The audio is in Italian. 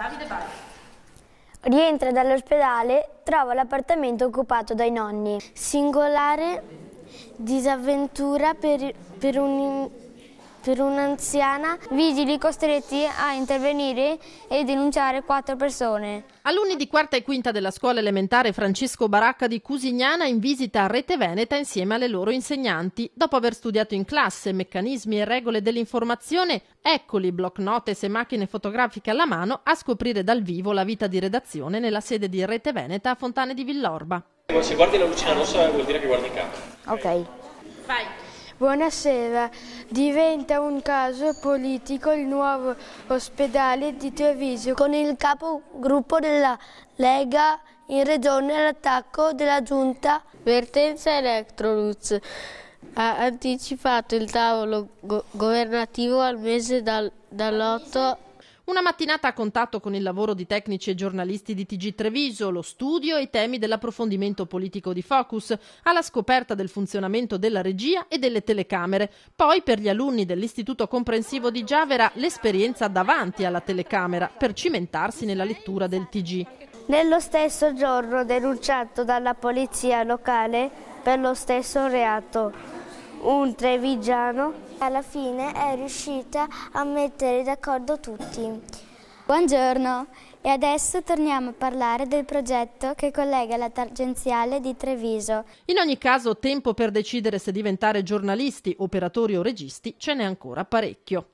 Davide Baggio. Rientra dall'ospedale, trova l'appartamento occupato dai nonni. Singolare disavventura per, per un per un'anziana, vigili costretti a intervenire e denunciare quattro persone. Alunni di quarta e quinta della scuola elementare Francesco Baracca di Cusignana in visita a Rete Veneta insieme alle loro insegnanti. Dopo aver studiato in classe meccanismi e regole dell'informazione, eccoli block notes e macchine fotografiche alla mano a scoprire dal vivo la vita di redazione nella sede di Rete Veneta a Fontane di Villorba. Se guardi la lucina rossa vuol dire che guardi in campo. Ok. Vai. Buonasera, diventa un caso politico il nuovo ospedale di Treviso. Con il capogruppo della Lega in regione all'attacco della giunta. Vertenza Electrolux ha anticipato il tavolo go governativo al mese dal, dall'8 una mattinata a contatto con il lavoro di tecnici e giornalisti di TG Treviso, lo studio e i temi dell'approfondimento politico di Focus, alla scoperta del funzionamento della regia e delle telecamere. Poi per gli alunni dell'Istituto Comprensivo di Giavera l'esperienza davanti alla telecamera per cimentarsi nella lettura del TG. Nello stesso giorno denunciato dalla polizia locale per lo stesso reato un trevigiano. Alla fine è riuscita a mettere d'accordo tutti. Buongiorno e adesso torniamo a parlare del progetto che collega la tangenziale di Treviso. In ogni caso tempo per decidere se diventare giornalisti, operatori o registi ce n'è ancora parecchio.